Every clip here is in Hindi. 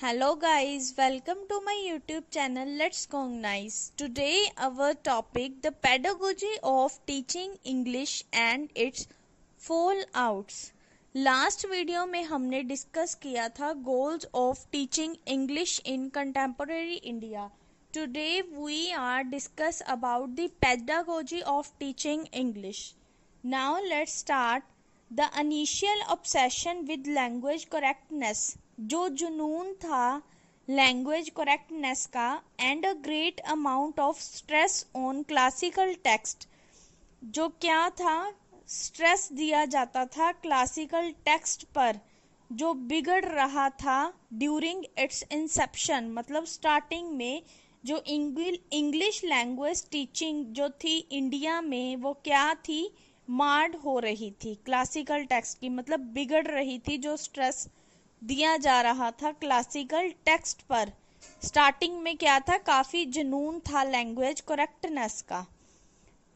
hello guys welcome to my youtube channel let's cognize today our topic the pedagogy of teaching english and its fallouts last video में हमने डिस्कस किया था goals of teaching English in contemporary India today we are discuss about the pedagogy of teaching English now let's start the initial obsession with language correctness जो जुनून था लैंग्वेज करेक्टनेस का and a great amount of stress on classical text जो क्या था स्ट्रेस दिया जाता था क्लासिकल टेक्स्ट पर जो बिगड़ रहा था ड्यूरिंग इट्स इंसेप्शन मतलब स्टार्टिंग में जो इंग्लिश लैंग्वेज टीचिंग जो थी इंडिया में वो क्या थी मार्ड हो रही थी क्लासिकल टेक्स्ट की मतलब बिगड़ रही थी जो स्ट्रेस दिया जा रहा था क्लासिकल टेक्स्ट पर स्टार्टिंग में क्या था काफ़ी जुनून था लैंग्वेज करेक्टनेस का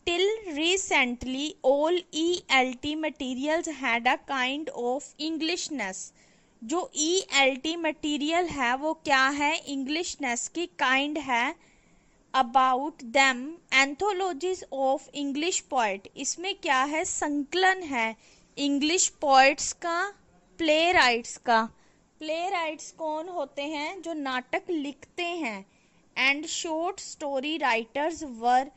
till recently all E L T materials had a kind of Englishness जो ई एल टी मटीरियल है वो क्या है इंग्लिशनेस की काइंड है about them anthologies of English poet इसमें क्या है संकलन है इंग्लिश पोइट्स का प्ले राइट्स का प्ले राइट्स कौन होते हैं जो नाटक लिखते हैं and short story writers were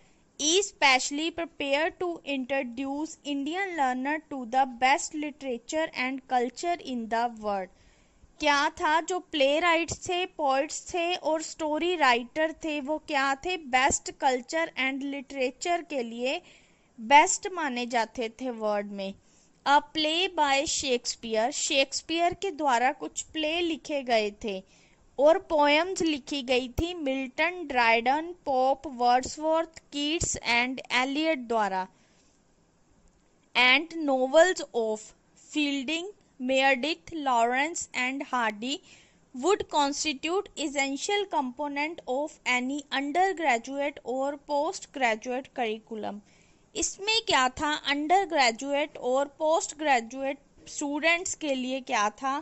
specially prepare to introduce Indian learner to the best literature and culture in the world क्या था जो प्ले राइट्स थे पोइट्स थे और स्टोरी राइटर थे वो क्या थे बेस्ट कल्चर एंड लिटरेचर के लिए बेस्ट माने जाते थे वर्ल्ड में a play by Shakespeare Shakespeare के द्वारा कुछ प्ले लिखे गए थे और पोएम्स लिखी गई थी Milton Dryden Pope Wordsworth Keats and Eliot द्वारा and novels of Fielding Meredith Lawrence and Hardy essential component of any undergraduate और पोस्ट ग्रेजुएट करिकुलम इसमें क्या था अंडर ग्रेजुएट और पोस्ट ग्रेजुएट स्टूडेंट्स के लिए क्या था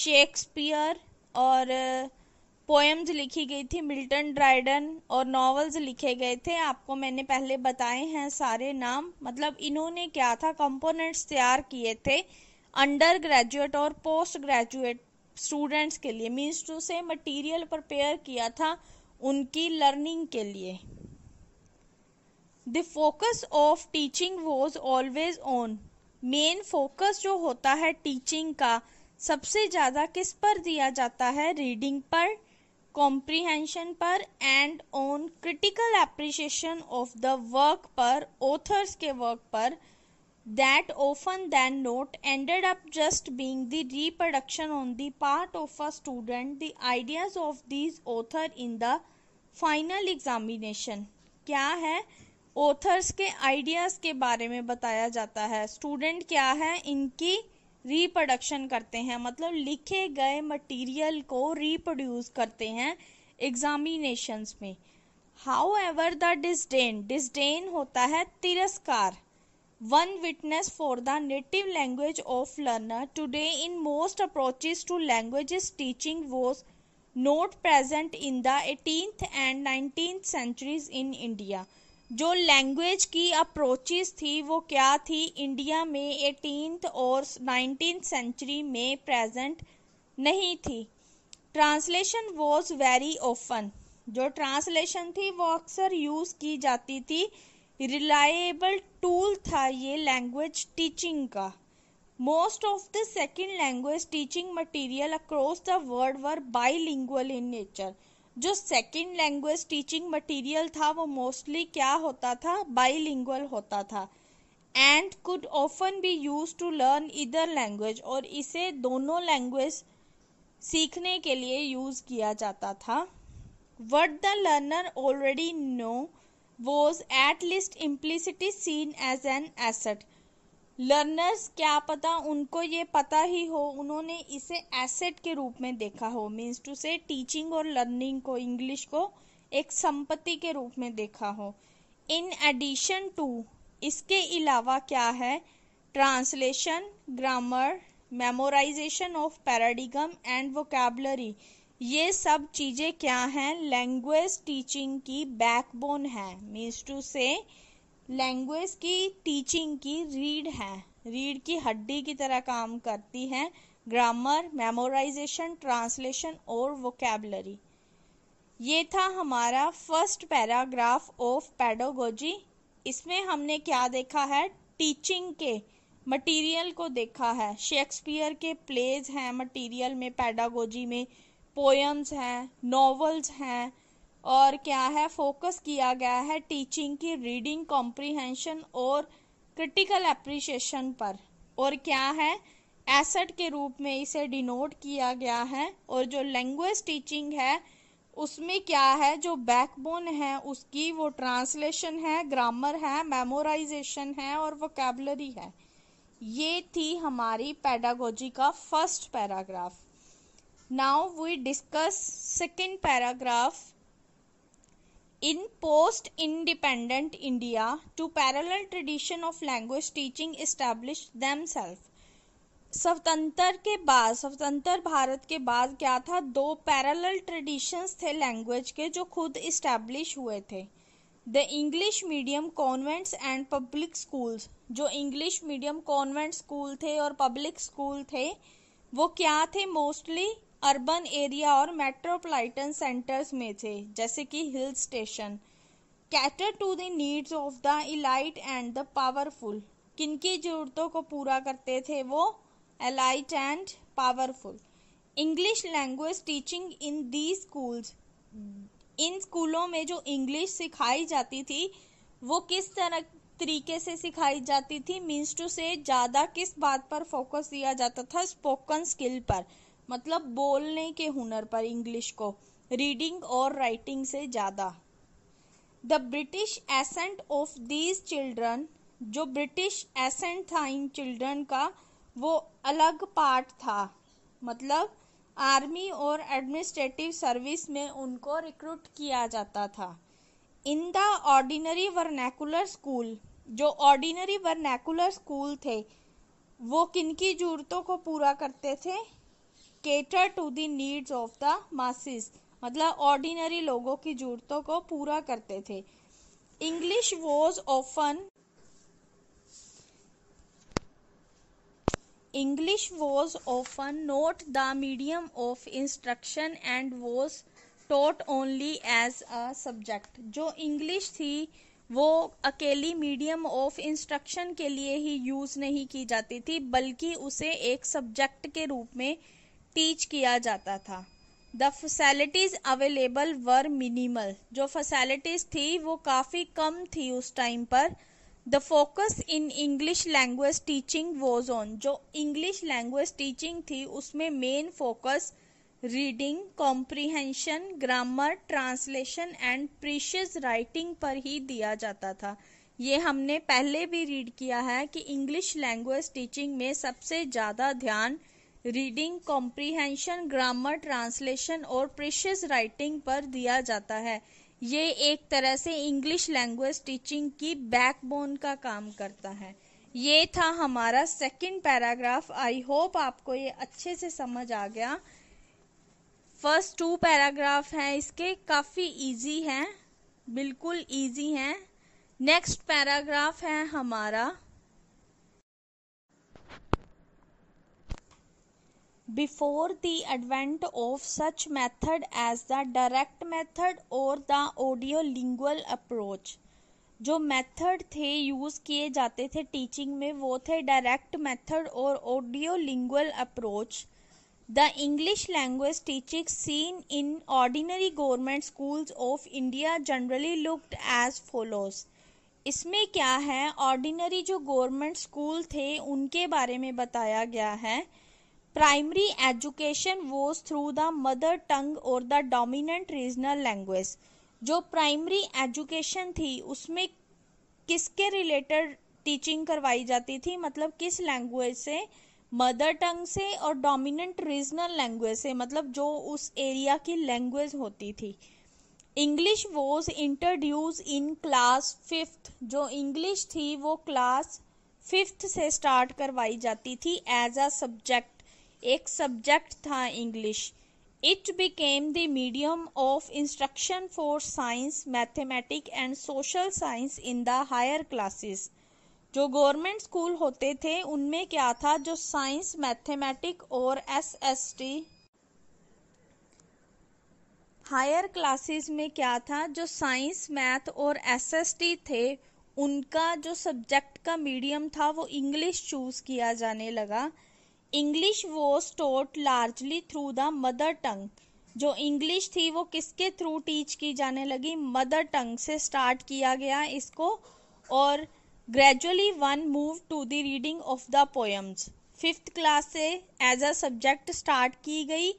शेक्सपियर और पोएम्स लिखी गई थी मिल्टन ड्राइडन और नॉवेल्स लिखे गए थे आपको मैंने पहले बताए हैं सारे नाम मतलब इन्होंने क्या था कंपोनेंट्स तैयार किए थे अंडर ग्रेजुएट और पोस्ट ग्रेजुएट स्टूडेंट्स के लिए means to say material prepare किया था उनकी लर्निंग के लिए the focus of teaching was always on main focus जो होता है टीचिंग का सबसे ज़्यादा किस पर दिया जाता है रीडिंग पर कॉम्प्रीहेंशन पर and on critical appreciation of the work पर ऑथर्स के वर्क पर that often than not ended up just being the reproduction on the part of a student the ideas of these author in the final examination क्या है ऑथर्स के आइडियाज के बारे में बताया जाता है स्टूडेंट क्या है इनकी रिप्रोडक्शन करते हैं मतलब लिखे गए मटेरियल को रिप्रोड्यूस करते हैं एग्जामिनेशंस में however the disdain disdain होता है तिरस्कार one witness for the native language of learner today in most approaches to language teaching was not present in the eighteenth and nineteen centuries in India जो लैंग्वेज की अप्रोचेस थी वो क्या थी इंडिया में एटीन और नाइनटीन सेंचुरी में प्रेजेंट नहीं थी ट्रांसलेशन वॉज वेरी ओपन जो ट्रांसलेशन थी वो अक्सर यूज़ की जाती थी रिलायबल टूल था ये लैंग्वेज टीचिंग का most of the second language teaching material across the world were bilingual in nature जो सेकंड लैंग्वेज टीचिंग मटेरियल था वो मोस्टली क्या होता था बाईलिंगुअल होता था and could often be use to learn either language और इसे दोनों लैंग्वेज सीखने के लिए यूज किया जाता था what the learner already know was at least implicitly seen as an asset learners क्या पता उनको ये पता ही हो उन्होंने इसे एसेट के रूप में देखा हो मीन्स टू से टीचिंग और लर्निंग को इंग्लिश को एक संपत्ति के रूप में देखा हो इन एडिशन टू इसके अलावा क्या है translation grammar memorization of paradigm and vocabulary ये सब चीज़ें क्या हैं लैंग्वेज टीचिंग की बैकबोन है मीन्स टू से लैंग्वेज की टीचिंग की रीढ़ है रीढ़ की हड्डी की तरह काम करती है ग्रामर मेमोराइजेशन ट्रांसलेशन और वोकेबलरी ये था हमारा फर्स्ट पैराग्राफ ऑफ पेडोगोजी इसमें हमने क्या देखा है टीचिंग के मटेरियल को देखा है शेक्सपियर के प्लेज हैं मटेरियल में पैडागोजी में पोएम्स हैं नॉवेल्स हैं और क्या है फोकस किया गया है टीचिंग की रीडिंग कॉम्प्रिहेंशन और क्रिटिकल अप्रिशिएशन पर और क्या है एसेट के रूप में इसे डिनोट किया गया है और जो लैंग्वेज टीचिंग है उसमें क्या है जो बैकबोन है उसकी वो ट्रांसलेशन है ग्रामर है मेमोराइजेशन है और वोकेबलरी है ये थी हमारी पैडागोजी का first paragraph now we discuss second paragraph In post-independent India, to parallel tradition of language teaching established themselves. स्वतंत्र के बाद स्वतंत्र भारत के बाद क्या था दो पैरेलल ट्रेडिशंस थे लैंग्वेज के जो खुद इस्टेब्लिश हुए थे the English medium convents and public schools जो इंग्लिश मीडियम कॉन्वेंट स्कूल थे और पब्लिक स्कूल थे वो क्या थे मोस्टली अर्बन एरिया और मेट्रोपोलिटन सेंटर्स में थे जैसे कि hill station cater to the needs of the elite and the powerful किनकी ज़रूरतों को पूरा करते थे वो elite and powerful English language teaching in the schools इन स्कूलों में जो इंग्लिश सिखाई जाती थी वो किस तरह तरीके से सिखाई जाती थी मीन्स टू से ज़्यादा किस बात पर फोकस दिया जाता था स्पोकन स्किल पर मतलब बोलने के हुनर पर इंग्लिश को रीडिंग और राइटिंग से ज़्यादा the British accent of these children जो ब्रिटिश एसेंट था इन चिल्ड्रन का वो अलग पार्ट था मतलब आर्मी और एडमिनिस्ट्रेटिव सर्विस में उनको रिक्रूट किया जाता था in the ordinary vernacular school जो ऑर्डिनरी वर्नैकुलर स्कूल थे वो किनकी जरूरतों को पूरा करते थे cater to the needs of the masses मतलब ऑर्डिनरी लोगों की जरूरतों को पूरा करते थे English was often English was often not the medium of instruction and was taught only as a subject जो इंग्लिश थी वो अकेली मीडियम ऑफ इंस्ट्रक्शन के लिए ही यूज़ नहीं की जाती थी बल्कि उसे एक सब्जेक्ट के रूप में टीच किया जाता था the facilities available were minimal जो फैसिलिटीज़ थी वो काफ़ी कम थी उस टाइम पर the focus in English language teaching was on जो इंग्लिश लैंग्वेज टीचिंग थी उसमें main focus reading comprehension grammar translation and precis writing पर ही दिया जाता था ये हमने पहले भी रीड किया है कि इंग्लिश लैंग्वेज टीचिंग में सबसे ज़्यादा ध्यान रीडिंग कॉम्प्रीहेंशन ग्रामर ट्रांसलेशन और प्रिशियस राइटिंग पर दिया जाता है ये एक तरह से इंग्लिश लैंग्वेज टीचिंग की बैकबोन का काम करता है ये था हमारा सेकंड पैराग्राफ आई होप आपको ये अच्छे से समझ आ गया फर्स्ट टू पैराग्राफ हैं इसके काफ़ी इजी हैं बिल्कुल इजी हैं नेक्स्ट पैराग्राफ है हमारा before the advent of such method as the direct method और द ऑडियो लिंगुअल अप्रोच जो मेथड थे यूज़ किए जाते थे टीचिंग में वो थे डायरेक्ट मेथड और audio lingual approach the English language teaching scene in ordinary government schools of India generally looked as follows इसमें क्या है ऑर्डिनरी जो गवर्नमेंट स्कूल थे उनके बारे में बताया गया है primary education was through the mother tongue और द डोमिनेंट रीजनल लैंग्वेज जो प्राइमरी एजुकेशन थी उसमें किसके रिलेटेड टीचिंग करवाई जाती थी मतलब किस लैंग्वेज से मदर टंग से और डोमिनेंट रीजनल लैंग्वेज से मतलब जो उस एरिया की लैंग्वेज होती थी English was introduce in class fifth जो इंग्लिश थी वो क्लास फिफ्थ से स्टार्ट करवाई जाती थी एज अ सब्जेक्ट एक सब्जेक्ट था English it became the medium of instruction for science mathematic and social science in the higher classes जो गवर्नमेंट स्कूल होते थे उनमें क्या था जो साइंस मैथमेटिक और S S T higher classes में क्या था जो साइंस मैथ और एस एस टी थे उनका जो सब्जेक्ट का मीडियम था वो इंग्लिश चूज़ किया जाने लगा इंग्लिश वो stored largely through the mother tongue जो इंग्लिश थी वो किसके थ्रू टीच की जाने लगी मदर टंग से स्टार्ट किया गया इसको और gradually one move to the reading of the poems fifth class से एज अ सब्जेक्ट स्टार्ट की गई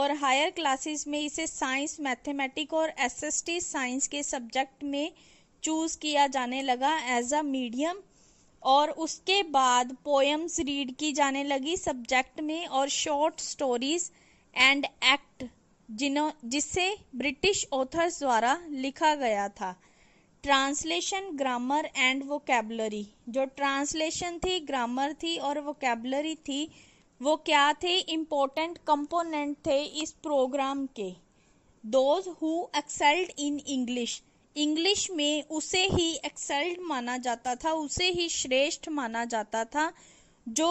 और हायर क्लासेस में इसे साइंस मैथमेटिक और एसएसटी साइंस के सब्जेक्ट में चूज़ किया जाने लगा एज अ मीडियम और उसके बाद पोएम्स रीड की जाने लगी सब्जेक्ट में और शॉर्ट स्टोरीज एंड एक्ट जिन्हों जिसे ब्रिटिश ऑथर्स द्वारा लिखा गया था ट्रांसलेशन ग्रामर एंड वोकेबलरी जो ट्रांसलेशन थी ग्रामर थी और वोकेबलरी थी वो क्या थे इम्पोर्टेंट कंपोनेंट थे इस प्रोग्राम के those who excelled in English English में उसे ही एक्सेल्ड माना जाता था उसे ही श्रेष्ठ माना जाता था जो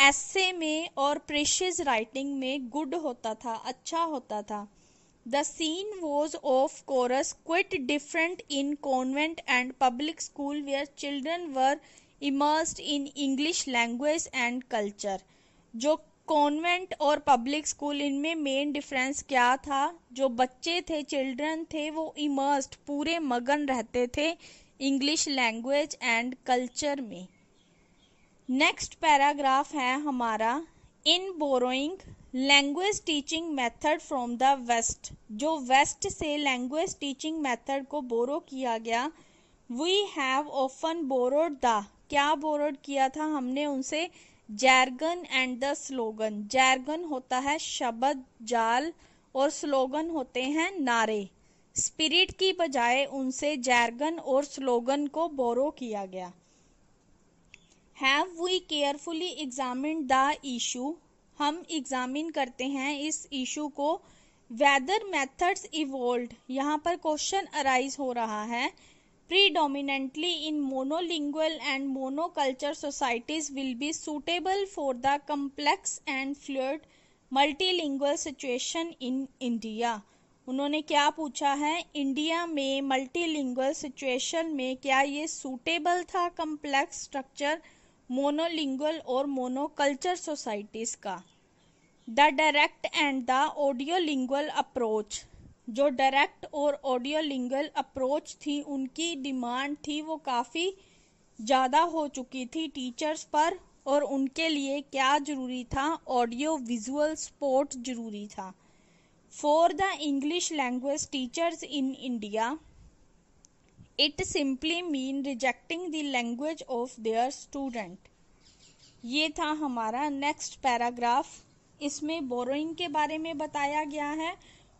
ऐसे में और प्रेशियस राइटिंग में गुड होता था अच्छा होता था the scene was of course quite different in convent and public school where children were immersed in English language and culture जो कॉन्वेंट और पब्लिक स्कूल इनमें मेन डिफरेंस क्या था जो बच्चे थे चिल्ड्रन थे वो इमर्स्ड पूरे मगन रहते थे इंग्लिश लैंग्वेज एंड कल्चर में नेक्स्ट पैराग्राफ है हमारा in borrowing language teaching method from the west जो वेस्ट से लैंग्वेज टीचिंग मेथड को बोरो किया गया we have often borrowed the क्या बोरोड किया था हमने उनसे jargon and the slogan jargon होता है शब्द जाल और स्लोगन होते हैं नारे स्पिरिट की बजाय उनसे जैरगन और स्लोगन को बोरो किया गया have we carefully examine the issue हम एग्जामिन करते हैं इस इशू को वेदर मेथड्स इवोल्ड यहाँ पर क्वेश्चन अराइज हो रहा है predominantly in monolingual and monoculture societies will be suitable for the complex and fluid multilingual situation in India. उन्होंने क्या पूछा है इंडिया में मल्टीलिंगुअल सिचुएशन में क्या ये सूटेबल था कम्प्लेक्स स्ट्रक्चर मोनोलिंगुअल और मोनोकल्चर सोसाइटीज़ का the direct and the audio lingual approach जो डायरेक्ट और ऑडियो लिंगल अप्रोच थी उनकी डिमांड थी वो काफ़ी ज़्यादा हो चुकी थी टीचर्स पर और उनके लिए क्या ज़रूरी था ऑडियो विजुअल सपोर्ट ज़रूरी था for the English language teachers in India it simply mean rejecting the language of their student ये था हमारा नेक्स्ट पैराग्राफ इसमें बोरोइंग के बारे में बताया गया है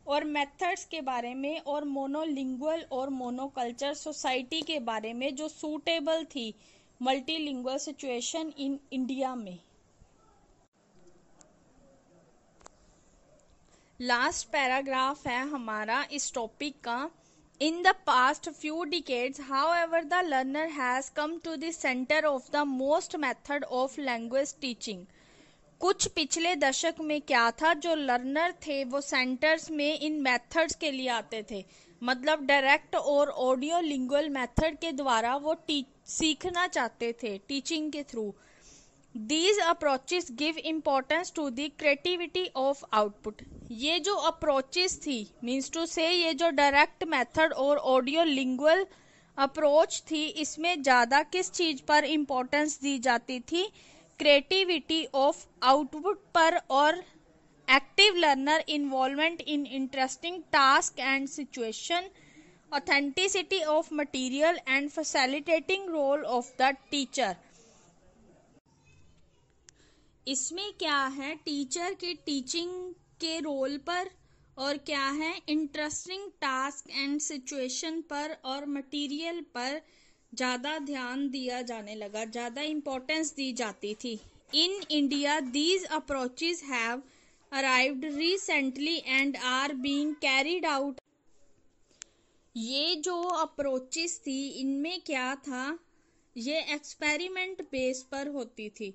और मेथड्स के बारे में और मोनोलिंगुअल और मोनोकल्चर सोसाइटी के बारे में जो सूटेबल थी मल्टीलिंगुअल सिचुएशन इन इंडिया में लास्ट पैराग्राफ है हमारा इस टॉपिक का in the past few decades however the learner has come to the centre of the most method of language teaching कुछ पिछले दशक में क्या था जो लर्नर थे वो सेंटर्स में इन मेथड्स के लिए आते थे मतलब डायरेक्ट और ऑडियो लिंगुअल मेथड के द्वारा वो सीखना चाहते थे टीचिंग के through these approaches give importance to the creativity of output ये जो अप्रोचेस थी मीन्स टू से ये जो डायरेक्ट मेथड और ऑडियो लिंगुअल अप्रोच थी इसमें ज़्यादा किस चीज़ पर इम्पोर्टेंस दी जाती थी क्रिएटिविटी ऑफ आउटपुट पर और active learner involvement in interesting task and situation authenticity of material and facilitating role of the teacher इसमें क्या है टीचर के टीचिंग के रोल पर और क्या है इंटरेस्टिंग टास्क एंड सिचुएशन पर और मटेरियल पर ज़्यादा ध्यान दिया जाने लगा ज़्यादा इम्पोर्टेंस दी जाती थी in India these approaches have arrived recently and are being carried out ये जो अप्रोचेस थी इनमें क्या था ये एक्सपेरिमेंट बेस पर होती थी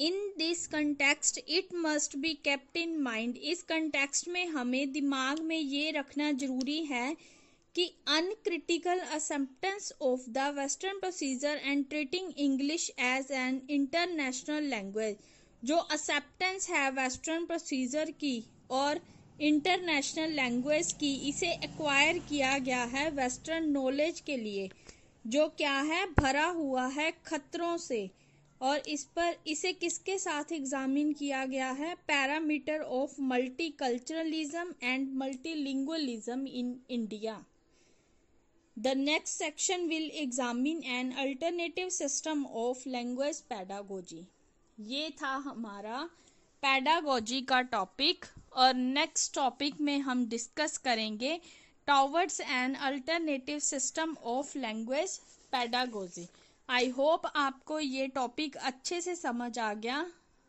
in this context it must be kept in mind इस कंटेक्स्ट में हमें दिमाग में ये रखना जरूरी है कि uncritical assumptions of the western procedure and treating English as an international language जो असेप्टेंस है वेस्टर्न प्रोसीजर की और इंटरनेशनल लैंग्वेज की इसे एक्वायर किया गया है वेस्टर्न नॉलेज के लिए जो क्या है भरा हुआ है खतरों से और इस पर इसे किसके साथ एग्जामिन किया गया है parameter of multiculturalism and multilingualism in India the next section will examine an alternative system of language pedagogy ये था हमारा पैडागोजी का टॉपिक और नेक्स्ट टॉपिक में हम डिस्कस करेंगे towards an alternative system of language pedagogy I hope आपको ये टॉपिक अच्छे से समझ आ गया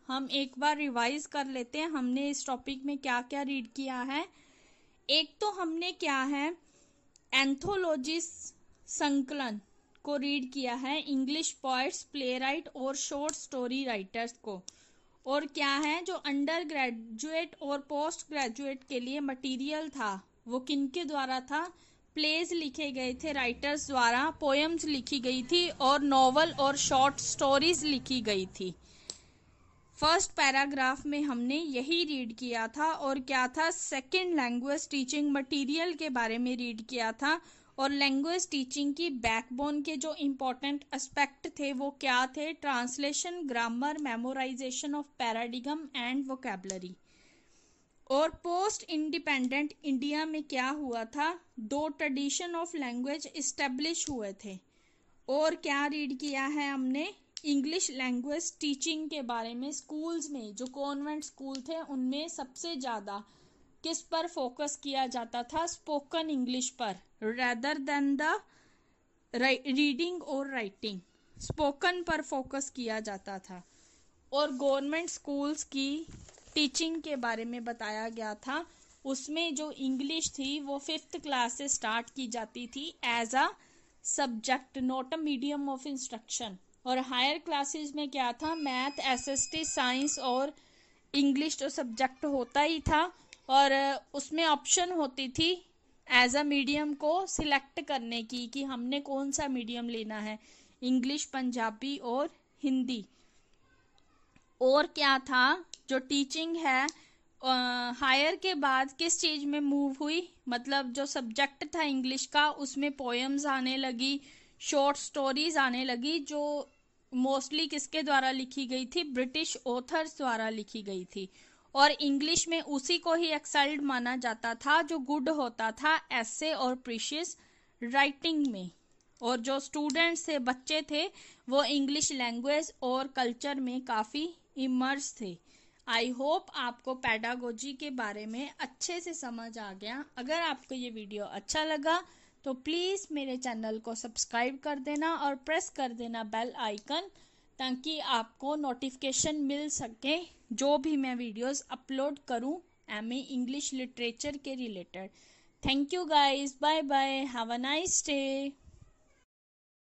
हम एक बार रिवाइज कर लेते हैं हमने इस टॉपिक में क्या क्या रीड किया है एक तो हमने क्या है एंथोलॉजिस संकलन को रीड किया है इंग्लिश पोइट्स राइट और शॉर्ट स्टोरी राइटर्स को और क्या है जो अंडर ग्रेजुएट और पोस्ट ग्रेजुएट के लिए मटेरियल था वो किनके द्वारा था प्लेज लिखे गए थे राइटर्स द्वारा पोएम्स लिखी गई थी और नॉवल और शॉर्ट स्टोरीज लिखी गई थी फर्स्ट पैराग्राफ में हमने यही रीड किया था और क्या था सेकंड लैंग्वेज टीचिंग मटेरियल के बारे में रीड किया था और लैंग्वेज टीचिंग की बैकबोन के जो इम्पोर्टेंट एस्पेक्ट थे वो क्या थे translation grammar memorization of paradigm and vocabulary और पोस्ट इंडिपेंडेंट इंडिया में क्या हुआ था दो ट्रेडिशन ऑफ लैंग्वेज इस्टेब्लिश हुए थे और क्या रीड किया है हमने इंग्लिश लैंग्वेज टीचिंग के बारे में स्कूल्स में जो कॉन्वेंट स्कूल थे उनमें सबसे ज़्यादा किस पर फोकस किया जाता था स्पोकन इंग्लिश पर रेदर देन द रीडिंग और राइटिंग स्पोकन पर फोकस किया जाता था और गवर्नमेंट स्कूल्स की टीचिंग के बारे में बताया गया था उसमें जो इंग्लिश थी वो फिफ्थ क्लास से स्टार्ट की जाती थी as a subject not a medium of instruction और हायर क्लासेस में क्या था math S S T science और इंग्लिश तो सब्जेक्ट होता ही था और uh, उसमें ऑप्शन होती थी एज अ मीडियम को सिलेक्ट करने की कि हमने कौन सा मीडियम लेना है इंग्लिश पंजाबी और हिंदी और क्या था जो टीचिंग है हायर uh, के बाद किस चीज़ में मूव हुई मतलब जो सब्जेक्ट था इंग्लिश का उसमें पोएम्स आने लगी शॉर्ट स्टोरीज आने लगी जो मोस्टली किसके द्वारा लिखी गई थी ब्रिटिश ऑथर्स द्वारा लिखी गई थी और इंग्लिश में उसी को ही एक्सल्ड माना जाता था जो गुड होता था ऐसे और प्रीशियस राइटिंग में और जो स्टूडेंट्स थे बच्चे थे वो इंग्लिश लैंग्वेज और कल्चर में काफ़ी इमर्स थे आई होप आपको पैडागोजी के बारे में अच्छे से समझ आ गया अगर आपको ये वीडियो अच्छा लगा तो प्लीज़ मेरे चैनल को सब्सक्राइब कर देना और प्रेस कर देना बेल आइकन ताकि आपको नोटिफिकेशन मिल सके जो भी मैं वीडियोस अपलोड करूं एम ए इंग्लिश लिटरेचर के related thank you guys bye bye have a nice day